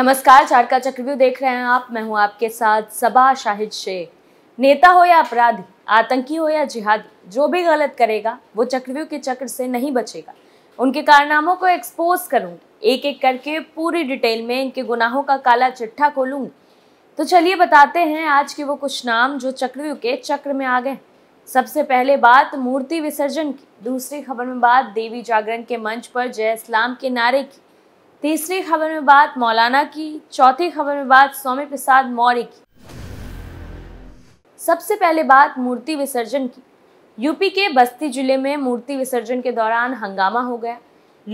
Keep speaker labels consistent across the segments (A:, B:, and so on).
A: नमस्कार चारका चक्रव्यू देख रहे हैं आप मैं हूं आपके साथ सबा शाहिद शेख नेता हो या अपराधी आतंकी हो या जिहादी जो भी गलत करेगा वो चक्रव्यू के चक्र से नहीं बचेगा उनके कारनामों को एक्सपोज करूंगी एक एक करके पूरी डिटेल में इनके गुनाहों का काला चिट्ठा खोलूंगी तो चलिए बताते हैं आज के वो कुछ नाम जो चक्रव्यू के चक्र में आ गए सबसे पहले बात मूर्ति विसर्जन की दूसरी खबर में बात देवी जागरण के मंच पर जय इस्लाम के नारे की तीसरी खबर में बात मौलाना की चौथी खबर में बात स्वामी प्रसाद मौर्य की सबसे पहले बात मूर्ति विसर्जन की यूपी के बस्ती जिले में मूर्ति विसर्जन के दौरान हंगामा हो गया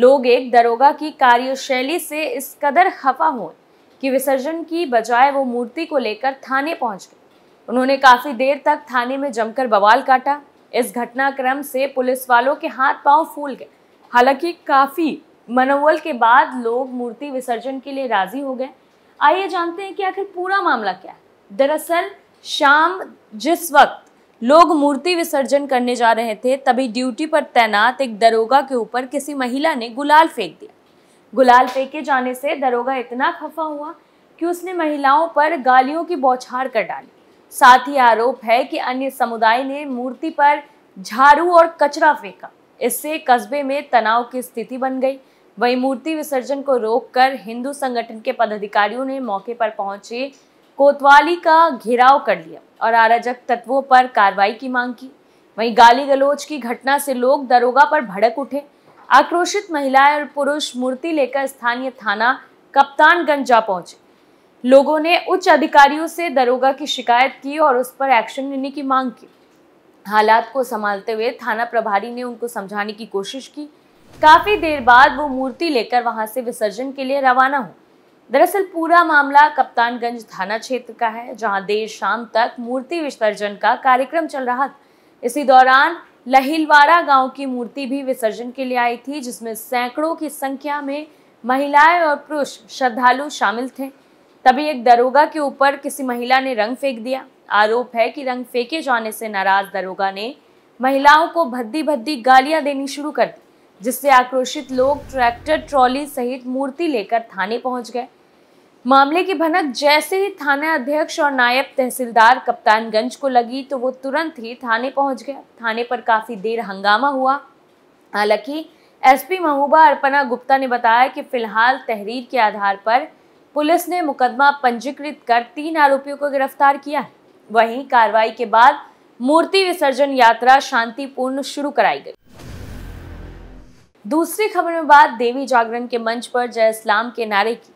A: लोग एक दरोगा की कार्यशैली से इस कदर खफा हुए कि विसर्जन की बजाय वो मूर्ति को लेकर थाने पहुंच गए उन्होंने काफ़ी देर तक थाने में जमकर बवाल काटा इस घटनाक्रम से पुलिस वालों के हाथ पांव फूल गए हालांकि काफ़ी मनोबल के बाद लोग मूर्ति विसर्जन के लिए राजी हो गए आइए जानते हैं कि आखिर पूरा मामला क्या है दरअसल शाम जिस वक्त लोग मूर्ति विसर्जन करने जा रहे थे तभी ड्यूटी पर तैनात एक दरोगा के ऊपर किसी महिला ने गुलाल फेंक दिया गुलाल फेंके जाने से दरोगा इतना खफा हुआ कि उसने महिलाओं पर गालियों की बौछार कर डाली साथ ही आरोप है कि अन्य समुदाय ने मूर्ति पर झाड़ू और कचरा फेंका इससे कस्बे में तनाव की स्थिति बन गई वहीं मूर्ति विसर्जन को रोककर हिंदू संगठन के पदाधिकारियों ने मौके पर पहुंचे कोतवाली का घेराव कर लिया और अराजक तत्वों पर कार्रवाई की मांग की वहीं गाली गलोच की घटना से लोग दरोगा पर भड़क उठे आक्रोशित महिलाएं और पुरुष मूर्ति लेकर स्थानीय थाना कप्तानगंज जा पहुंचे लोगों ने उच्च अधिकारियों से दरोगा की शिकायत की और उस पर एक्शन लेने की मांग की हालात को संभालते हुए थाना प्रभारी ने उनको समझाने की कोशिश की काफी देर बाद वो मूर्ति लेकर वहां से विसर्जन के लिए रवाना हुई दरअसल पूरा मामला कप्तानगंज थाना क्षेत्र का है जहां देर शाम तक मूर्ति विसर्जन का कार्यक्रम चल रहा था इसी दौरान लहिलवाड़ा गांव की मूर्ति भी विसर्जन के लिए आई थी जिसमें सैकड़ों की संख्या में महिलाएं और पुरुष श्रद्धालु शामिल थे तभी एक दरोगा के ऊपर किसी महिला ने रंग फेंक दिया आरोप है कि रंग फेंके जाने से नाराज दरोगा ने महिलाओं को भद्दी भद्दी गालियां देनी शुरू कर दी जिससे आक्रोशित लोग ट्रैक्टर ट्रॉली सहित मूर्ति लेकर थाने पहुंच गए मामले की भनक जैसे ही थाना अध्यक्ष और नायब तहसीलदार कप्तानगंज को लगी तो वो तुरंत ही थाने पहुंच गया थाने पर काफ़ी देर हंगामा हुआ हालांकि एसपी महबूबा अर्पना गुप्ता ने बताया कि फिलहाल तहरीर के आधार पर पुलिस ने मुकदमा पंजीकृत कर तीन आरोपियों को गिरफ्तार किया है वहीं कार्रवाई के बाद मूर्ति विसर्जन यात्रा शांतिपूर्ण शुरू कराई गई दूसरी खबर में बात देवी जागरण के मंच पर जय इस्लाम के नारे की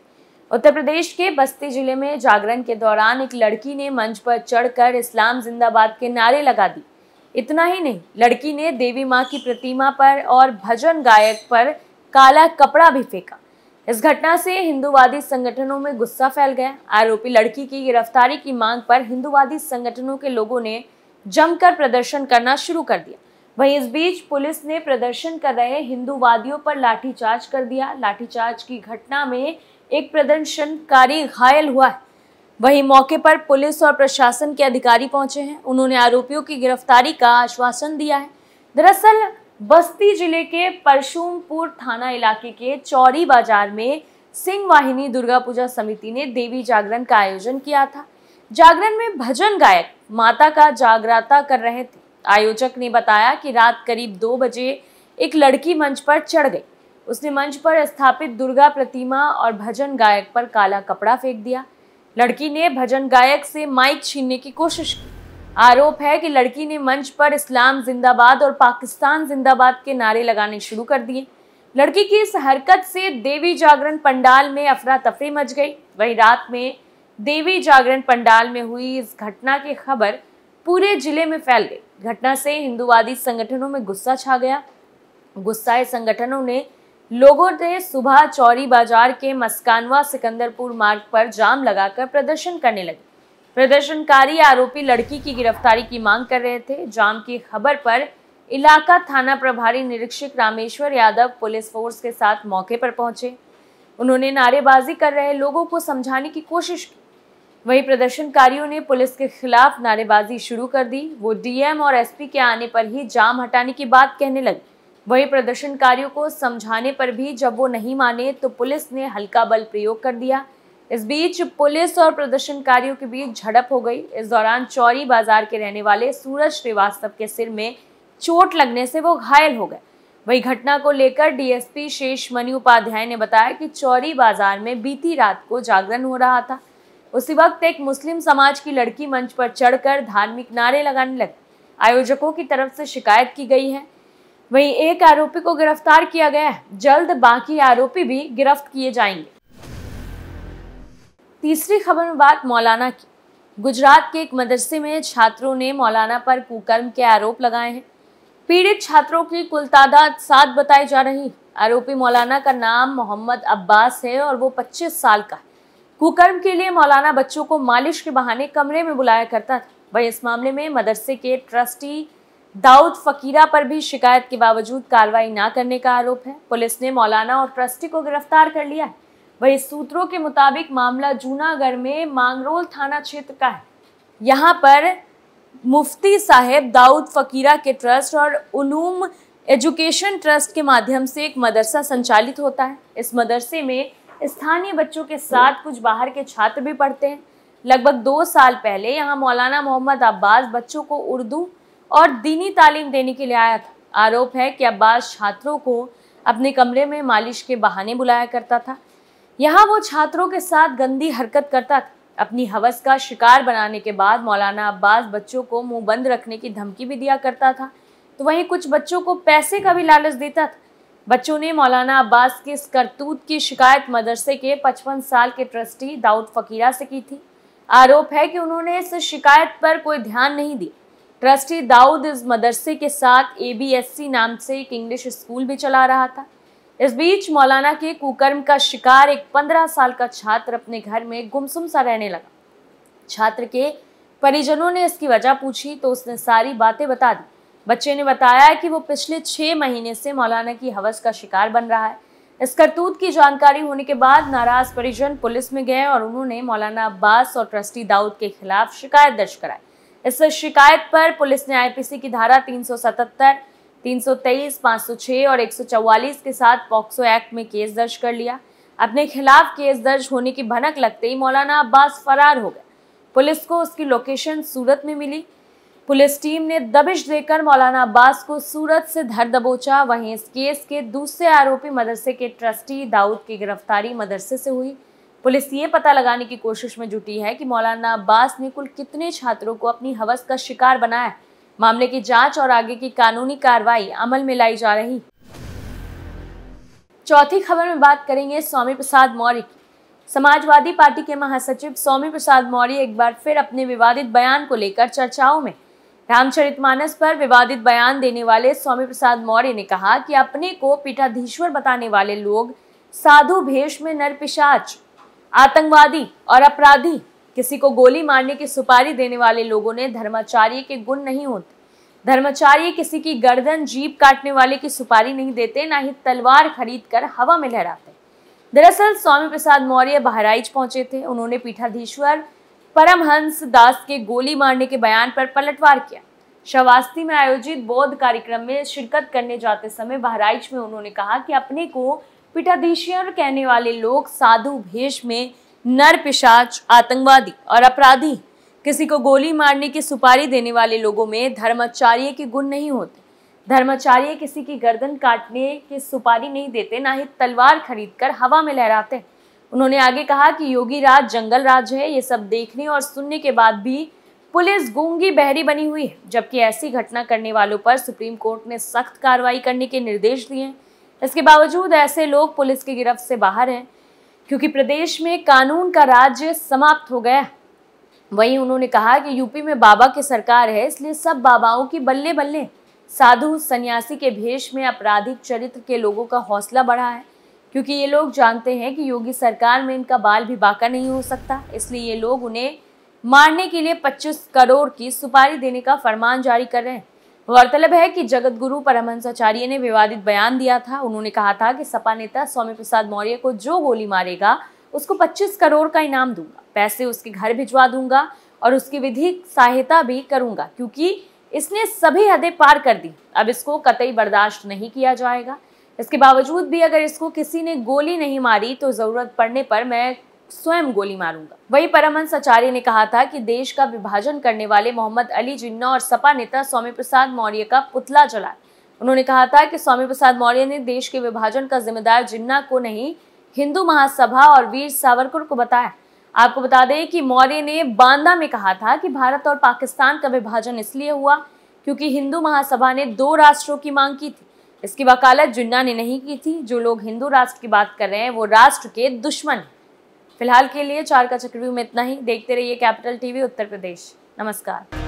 A: उत्तर प्रदेश के बस्ती जिले में जागरण के दौरान एक लड़की ने मंच पर चढ़कर इस्लाम जिंदाबाद के नारे लगा दी इतना ही नहीं लड़की ने देवी माँ की प्रतिमा पर और भजन गायक पर काला कपड़ा भी फेंका इस घटना से हिंदूवादी संगठनों में गुस्सा फैल गया आरोपी लड़की की गिरफ्तारी की मांग पर हिंदूवादी संगठनों के लोगों ने जमकर प्रदर्शन करना शुरू कर दिया वहीं इस बीच पुलिस ने प्रदर्शन कर रहे हिंदूवादियों पर लाठीचार्ज कर दिया लाठीचार्ज की घटना में एक प्रदर्शनकारी घायल हुआ है वहीं मौके पर पुलिस और प्रशासन के अधिकारी पहुंचे हैं उन्होंने आरोपियों की गिरफ्तारी का आश्वासन दिया है दरअसल बस्ती जिले के परशुमपुर थाना इलाके के चौरी बाजार में सिंह वाहिनी दुर्गा पूजा समिति ने देवी जागरण का आयोजन किया था जागरण में भजन गायक माता का जागराता कर रहे थे आयोजक ने बताया कि रात करीब दो बजे एक लड़की मंच पर चढ़ गई उसने मंच पर स्थापित दुर्गा प्रतिमा और भजन गायक पर काला कपड़ा फेंक दिया लड़की ने भजन गायक से माइक छीनने की कोशिश की आरोप है कि लड़की ने मंच पर इस्लाम जिंदाबाद और पाकिस्तान जिंदाबाद के नारे लगाने शुरू कर दिए लड़की की इस हरकत से देवी जागरण पंडाल में अफरा तफरी मच गई वही रात में देवी जागरण पंडाल में हुई इस घटना की खबर पूरे जिले में फैल गई घटना से हिंदुवादी संगठनों में गुस्सा छा गया गुस्साए संगठनों ने लोगों ने सुबह चौरी बाजार के मस्कानवा सिकंदरपुर मार्ग पर जाम लगाकर प्रदर्शन करने लगे प्रदर्शनकारी आरोपी लड़की की गिरफ्तारी की मांग कर रहे थे जाम की खबर पर इलाका थाना प्रभारी निरीक्षक रामेश्वर यादव पुलिस फोर्स के साथ मौके पर पहुंचे उन्होंने नारेबाजी कर रहे लोगों को समझाने की कोशिश की वहीं प्रदर्शनकारियों ने पुलिस के खिलाफ नारेबाजी शुरू कर दी वो डीएम और एसपी के आने पर ही जाम हटाने की बात कहने लगी वहीं प्रदर्शनकारियों को समझाने पर भी जब वो नहीं माने तो पुलिस ने हल्का बल प्रयोग कर दिया इस बीच पुलिस और प्रदर्शनकारियों के बीच झड़प हो गई इस दौरान चौरी बाजार के रहने वाले सूरज श्रीवास्तव के सिर में चोट लगने से वो घायल हो गए वही घटना को लेकर डीएसपी शेष मनी उपाध्याय ने बताया कि चौरी बाजार में बीती रात को जागरण हो रहा था उसी वक्त एक मुस्लिम समाज की लड़की मंच पर चढ़कर धार्मिक नारे लगाने लगी आयोजकों की तरफ से शिकायत की गई है वहीं एक आरोपी को गिरफ्तार किया गया है जल्द बाकी आरोपी भी गिरफ्त किए जाएंगे तीसरी खबर में बात मौलाना की गुजरात के एक मदरसे में छात्रों ने मौलाना पर कुकर्म के आरोप लगाए हैं पीड़ित छात्रों की कुल तादाद सात बताई जा रही आरोपी मौलाना का नाम मोहम्मद अब्बास है और वो 25 साल का है कुकर्म के लिए मौलाना बच्चों को मालिश के बहाने कमरे में बुलाया करता था वहीं इस मामले में मदरसे के ट्रस्टी दाऊद फकीरा पर भी शिकायत के बावजूद कार्रवाई ना करने का आरोप है पुलिस ने मौलाना और ट्रस्टी को गिरफ्तार कर लिया है वहीं सूत्रों के मुताबिक मामला जूनागढ़ में मांगरोल थाना क्षेत्र का है यहाँ पर मुफ्ती साहेब दाऊद फकीरा के ट्रस्ट और उलूम एजुकेशन ट्रस्ट के माध्यम से एक मदरसा संचालित होता है इस मदरसे में स्थानीय बच्चों के साथ कुछ बाहर के छात्र भी पढ़ते हैं लगभग दो साल पहले यहाँ मौलाना मोहम्मद अब्बास बच्चों को उर्दू और दीनी तालीम देने के लिए आया था आरोप है कि अब्बास छात्रों को अपने कमरे में मालिश के बहाने बुलाया करता था यहाँ वो छात्रों के साथ गंदी हरकत करता था अपनी हवस का शिकार बनाने के बाद मौलाना अब्बास बच्चों को मुंह बंद रखने की धमकी भी दिया करता था तो वहीं कुछ बच्चों को पैसे का भी लालच देता था बच्चों ने मौलाना अब्बास के इस करतूत की शिकायत मदरसे के 55 साल के ट्रस्टी दाऊद फ़कीरा से की थी आरोप है कि उन्होंने इस शिकायत पर कोई ध्यान नहीं दिया ट्रस्टी दाऊद इस मदरसे के साथ ए नाम से एक इंग्लिश स्कूल भी चला रहा था इस बीच मौलाना के कुकर्म का शिकार एक पंद्रह साल का छात्र अपने घर में गुमसुम सा रहने लगा छात्र के परिजनों ने इसकी वजह पूछी तो उसने सारी बातें बता दी बच्चे ने बताया कि वो पिछले छः महीने से मौलाना की हवस का शिकार बन रहा है इस करतूत की जानकारी होने के बाद नाराज परिजन पुलिस में गए और उन्होंने मौलाना अब्बास और ट्रस्टी दाऊद के खिलाफ शिकायत दर्ज कराई इस शिकायत पर पुलिस ने आईपीसी की धारा 377, 323, 506 और 144 के साथ पॉक्सो एक्ट में केस दर्ज कर लिया अपने खिलाफ केस दर्ज होने की भनक लगते ही मौलाना अब्बास फरार हो गए पुलिस को उसकी लोकेशन सूरत में मिली पुलिस टीम ने दबिश देकर मौलाना अब्बास को सूरत से धर दबोचा वहीं इस केस के दूसरे आरोपी मदरसे के ट्रस्टी दाऊद की गिरफ्तारी मदरसे से हुई पुलिस ये पता लगाने की कोशिश में जुटी है कि मौलाना अब्बास ने कुल कितने छात्रों को अपनी हवस का शिकार बनाया मामले की जांच और आगे की कानूनी कार्रवाई अमल में लाई जा रही चौथी खबर में बात करेंगे स्वामी प्रसाद मौर्य की समाजवादी पार्टी के महासचिव स्वामी प्रसाद मौर्य एक बार फिर अपने विवादित बयान को लेकर चर्चाओं में रामचरितमानस पर विवादित बयान देने वाले स्वामी प्रसाद मौर्य ने कहा कि अपने को पीठाधीश्वर बताने वाले लोग साधु भेष में नरपिशाच आतंकवादी और अपराधी किसी को गोली मारने की सुपारी देने वाले लोगों ने धर्माचार्य के गुण नहीं होते धर्माचार्य किसी की गर्दन जीप काटने वाले की सुपारी नहीं देते ना ही तलवार खरीद कर हवा में लहराते दरअसल स्वामी प्रसाद मौर्य बहराइच पहुंचे थे उन्होंने पीठाधीश्वर परमहंस दास के गोली मारने के बयान पर पलटवार किया शवास्ती में आयोजित बौद्ध कार्यक्रम में शिरकत करने जाते समय बहराइच में उन्होंने कहा कि अपने को पिटाधीशियर कहने वाले लोग साधु भेष में नर पिशाच आतंकवादी और अपराधी किसी को गोली मारने की सुपारी देने वाले लोगों में धर्माचार्य के गुण नहीं होते धर्माचार्य किसी की गर्दन काटने की सुपारी नहीं देते ना ही तलवार खरीदकर हवा में लहराते हैं उन्होंने आगे कहा कि योगी राज जंगल राज है ये सब देखने और सुनने के बाद भी पुलिस गूंगी बहरी बनी हुई है जबकि ऐसी घटना करने वालों पर सुप्रीम कोर्ट ने सख्त कार्रवाई करने के निर्देश दिए हैं इसके बावजूद ऐसे लोग पुलिस की गिरफ्त से बाहर हैं क्योंकि प्रदेश में कानून का राज्य समाप्त हो गया वहीं उन्होंने कहा कि यूपी में बाबा की सरकार है इसलिए सब बाबाओं की बल्ले बल्ले साधु सन्यासी के भेष में आपराधिक चरित्र के लोगों का हौसला बढ़ा है क्योंकि ये लोग जानते हैं कि योगी सरकार में इनका बाल भी बाका नहीं हो सकता इसलिए ये लोग उन्हें मारने के लिए 25 करोड़ की सुपारी देने का फरमान जारी कर रहे हैं गौरतलब है कि जगत गुरु परमहंसाचार्य ने विवादित बयान दिया था उन्होंने कहा था कि सपा नेता स्वामी प्रसाद मौर्य को जो गोली मारेगा उसको 25 करोड़ का इनाम दूंगा पैसे उसके घर भिजवा दूंगा और उसकी विधिक सहायता भी करूंगा क्योंकि इसने सभी हदें पार कर दी अब इसको कतई बर्दाश्त नहीं किया जाएगा इसके बावजूद भी अगर इसको किसी ने गोली नहीं मारी तो ज़रूरत पड़ने पर मैं स्वयं गोली मारूंगा वही परमहंस आचार्य ने कहा था कि देश का विभाजन करने वाले मोहम्मद अली जिन्ना और सपा नेता स्वामी प्रसाद मौर्य का पुतला जलाए उन्होंने कहा था कि स्वामी प्रसाद मौर्य ने देश के विभाजन का जिम्मेदार जिन्ना को नहीं हिंदू महासभा और वीर सावरकर को बताया आपको बता दें कि मौर्य ने बांदा में कहा था कि भारत और पाकिस्तान का विभाजन इसलिए हुआ क्योंकि हिंदू महासभा ने दो राष्ट्रों की मांग की थी इसकी वकालत जिन्ना ने नहीं की थी जो लोग हिंदू राष्ट्र की बात कर रहे हैं वो राष्ट्र के दुश्मन फिलहाल के लिए चार का चक्रव्यूह में इतना ही देखते रहिए कैपिटल टीवी उत्तर प्रदेश नमस्कार